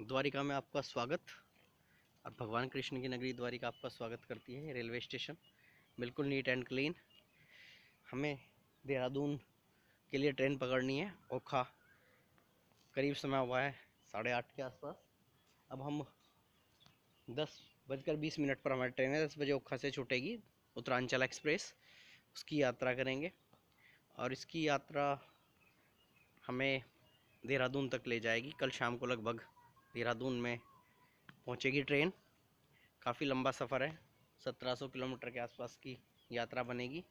द्वारिका में आपका स्वागत और भगवान कृष्ण की नगरी द्वारिका आपका स्वागत करती है रेलवे स्टेशन बिल्कुल नीट एंड क्लीन हमें देहरादून के लिए ट्रेन पकड़नी है ओखा करीब समय हुआ है साढ़े आठ के आसपास अब हम दस बजकर बीस मिनट पर हमारी ट्रेन है दस बजे ओखा से छूटेगी उत्तरांचल एक्सप्रेस उसकी यात्रा करेंगे और इसकी यात्रा हमें देहरादून तक ले जाएगी कल शाम को लगभग देहरादून में पहुंचेगी ट्रेन काफ़ी लंबा सफ़र है 1700 किलोमीटर के आसपास की यात्रा बनेगी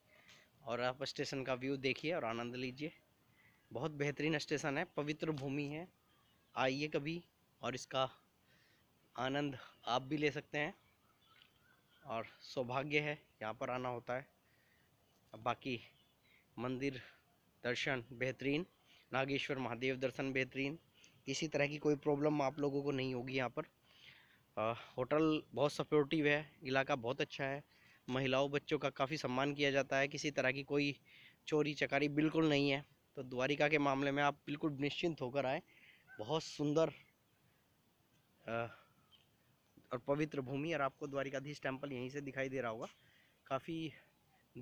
और आप स्टेशन का व्यू देखिए और आनंद लीजिए बहुत बेहतरीन स्टेशन है पवित्र भूमि है आइए कभी और इसका आनंद आप भी ले सकते हैं और सौभाग्य है यहाँ पर आना होता है बाकी मंदिर दर्शन बेहतरीन नागेश्वर महादेव दर्शन बेहतरीन किसी तरह की कोई प्रॉब्लम आप लोगों को नहीं होगी यहाँ पर आ, होटल बहुत सपोर्टिव है इलाका बहुत अच्छा है महिलाओं बच्चों का काफ़ी सम्मान किया जाता है किसी तरह की कोई चोरी चकारी बिल्कुल नहीं है तो द्वारिका के मामले में आप बिल्कुल निश्चिंत होकर आए बहुत सुंदर और पवित्र भूमि और आपको द्वारिकाधीश टेम्पल यहीं से दिखाई दे रहा होगा काफ़ी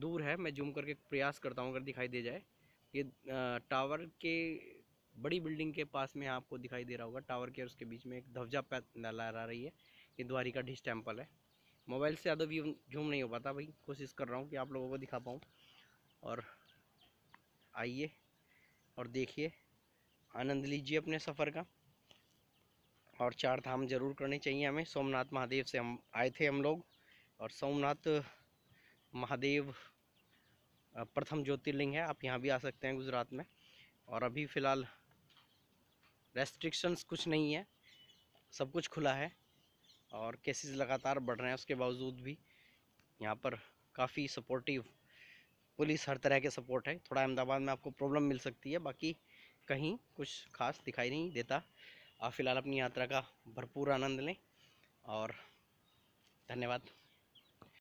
दूर है मैं जूम करके प्रयास करता हूँ अगर दिखाई दे जाए ये टावर के बड़ी बिल्डिंग के पास में आपको दिखाई दे रहा होगा टावर के उसके बीच में एक धवजा लहरा रही है ये द्वारिका डिश टेम्पल है मोबाइल से ज़्यादा व्यू झूम नहीं हो पाता भाई कोशिश कर रहा हूँ कि आप लोगों को दिखा पाऊँ और आइए और देखिए आनंद लीजिए अपने सफ़र का और चार धाम जरूर करने चाहिए हमें सोमनाथ महादेव से हम आए थे हम लोग और सोमनाथ महादेव प्रथम ज्योतिर्लिंग है आप यहाँ भी आ सकते हैं गुजरात में और अभी फ़िलहाल रेस्ट्रिक्शंस कुछ नहीं है सब कुछ खुला है और केसेस लगातार बढ़ रहे हैं उसके बावजूद भी यहाँ पर काफ़ी सपोर्टिव पुलिस हर तरह के सपोर्ट है थोड़ा अहमदाबाद में आपको प्रॉब्लम मिल सकती है बाकी कहीं कुछ खास दिखाई नहीं देता आप फिलहाल अपनी यात्रा का भरपूर आनंद लें और धन्यवाद